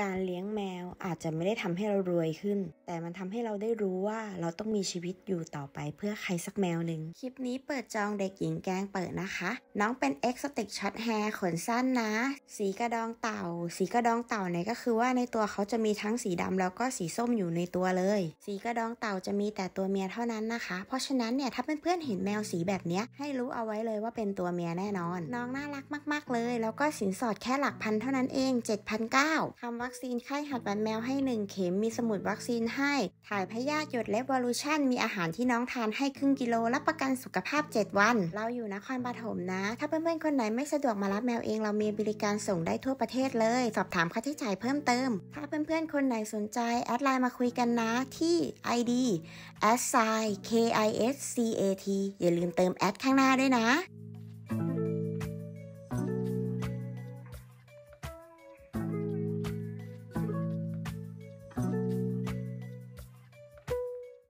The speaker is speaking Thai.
การเลี้ยงแมวอาจจะไม่ได้ทำให้เรารวยขึ้น แต่มันทำให้เราได้รู้ว่าเราต้องมีชีวิตอยู่ต่อไปเพื่อใครสักแมวหนึ่งคลิปนี้เปิดจองเด็กหญิงแกงเปิดนะคะ น้องเป็นเอ็กซ์ติกช็อตแฮร์ขนสั้นนะ สีกระดองเต่า สีกระดองเต่าเนี่ยก็คือว่าในตัวเขาจะมีทั้งสีดำแล้วก็สีส้มอยู่ในตัวเลย สีกระดองเต่าจะมีแต่ตัวเมียเท่านั้นนะคะเพราะฉะนั้นเนี่ยถ้าเพื่อนๆเห็นแมวสีแบบนี้ให้รู้เอาไว้เลยว่าเป็นตัวเมียแน่นอนน้องน่ารักมากๆเลย แล้วก็สินสอดแค่หลักพันเท่านั้นเอง 7,900คำว่าวัคซีนไข้หัดวันแมวให้ 1 เข็มมีสมุดวัคซีนให้ ถ่ายพยาธิหยดเล็บวอลูชันมีอาหารที่น้องทานให้ครึ่งกิโลรับประกันสุขภาพ 7 วัน เราอยู่นครปฐมนะ ถ้าเพื่อนๆ คนไหนไม่สะดวกมารับแมวเองเรามีบริการส่งได้ทั่วประเทศเลย สอบถามค่าใช้จ่ายเพิ่มเติม ถ้าเพื่อนๆ คนไหนสนใจ แอดไลน์มาคุยกันนะที่ ID s i k i s c a t อย่าลืมเติมแอดข้างหน้าด้วยนะ